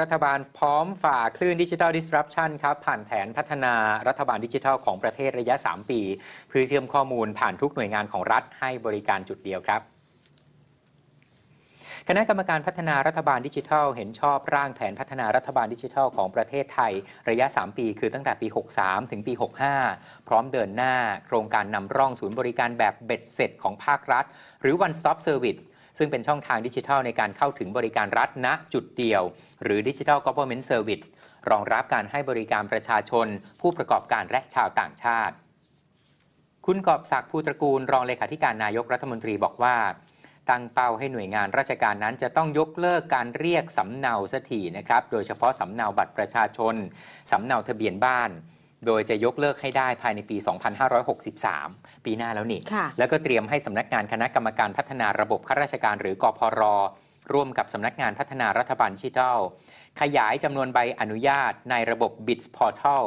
รัฐบาลพร้อมฝ่า คลื่นดิจิทัลดิสรัปชันครับผ่านแผนพัฒนารัฐบาลดิจิทัลของประเทศระยะ 3 ปี เพื่อเชื่อมข้อมูลผ่านทุกหน่วยงานของรัฐให้บริการจุดเดียวครับ คณะกรรมการพัฒนารัฐบาลดิจิทัลเห็นชอบร่างแผนพัฒนารัฐบาลดิจิทัลของประเทศไทย ระยะ 3 ปี คือตั้งแต่ปี 63ถึงปี65 พร้อมเดินหน้า โครงการนำร่องศูนย์บริการแบบเบ็ดเสร็จของภาครัฐ หรือ One Stop Service ซึ่งเป็นช่องทางดิจิทัล ในการเข้าถึงบริการรัฐณจุดเดียว หรือดิจิทัลก o v e r n m e n t Service รองรับการให้บริการประชาชน ผู้ประกอบการและชาวต่างชาติ คุณกอบศักดิ์ภูตระกูล รองเลขาธิการนายกรัฐมนตรีบอกว่า ตั้งเป้าให้หน่วยงานราชการนั้นจะต้องยกเลิกการเรียกสำเนาสถีนะครับ โดยเฉพาะสำเนาบัตรประชาชน สำเนาทะเบียนบ้านโดยจะยกเลิกให้ได้ภายในปี 2563 ปีหน้าแล้วนี่ แล้วก็เตรียมให้สำนักงานคณะกรรมการพัฒนาระบบข้าราชการหรือกอพร ร่วมกับสำนักงานพัฒนารัฐบาลดิจิทัลขยายจำนวนใบอนุญาตในระบบ BITS Portal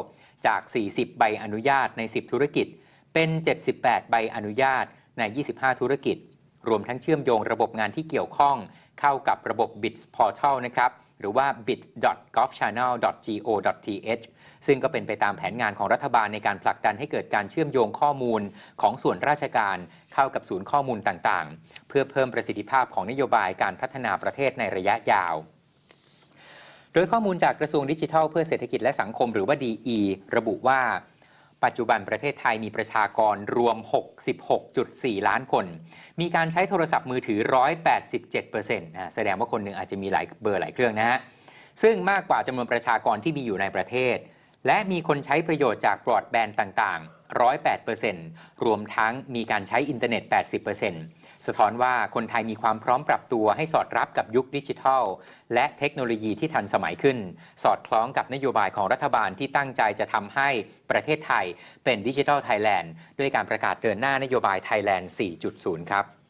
จาก 40 ใบอนุญาตใน 10 ธุรกิจ เป็น 78 ใบอนุญาตใน 25 ธุรกิจ รวมทั้งเชื่อมโยงระบบงานที่เกี่ยวข้องเข้ากับระบบ BITS Portal นะครับหรือว่า bit.govchannel.go.th ซึ่งก็เป็นไปตามแผนงานของรัฐบาลในการผลักดันให้เกิดการเชื่อมโยงข้อมูลของส่วนราชการเข้ากับศูนย์ข้อมูลต่าง ๆ เพื่อเพิ่มประสิทธิภาพของนโยบายการพัฒนาประเทศในระยะยาว โดยข้อมูลจากกระทรวงดิจิทัลเพื่อเศรษฐกิจและสังคมหรือว่า DE ระบุว่าปัจจุบันประเทศไทยมีประชากรรวม 66.4 ล้านคน มีการใช้โทรศัพท์มือถือ 187%นะแสดงว่าคนหนึ่งอาจจะมีหลายเบอร์หลายเครื่องนะฮะ ซึ่งมากกว่าจำนวนประชากรที่มีอยู่ในประเทศ และมีคนใช้ประโยชน์จากบรอดแบนด์ต่างๆ 108%รวมทั้งมีการใช้อินเทอร์เน็ต 80%สะท้อนว่าคนไทยมีความพร้อมปรับตัวให้สอดรับกับยุคดิจิทัล และเทคโนโลยีที่ทันสมัยขึ้น สอดคล้องกับนโยบายของรัฐบาลที่ตั้งใจจะทำให้ประเทศไทยเป็นดิจิทัลไทยแลนด์ด้วยการประกาศเดินหน้านโยบายไทยแลนด์ 4.0 ครับ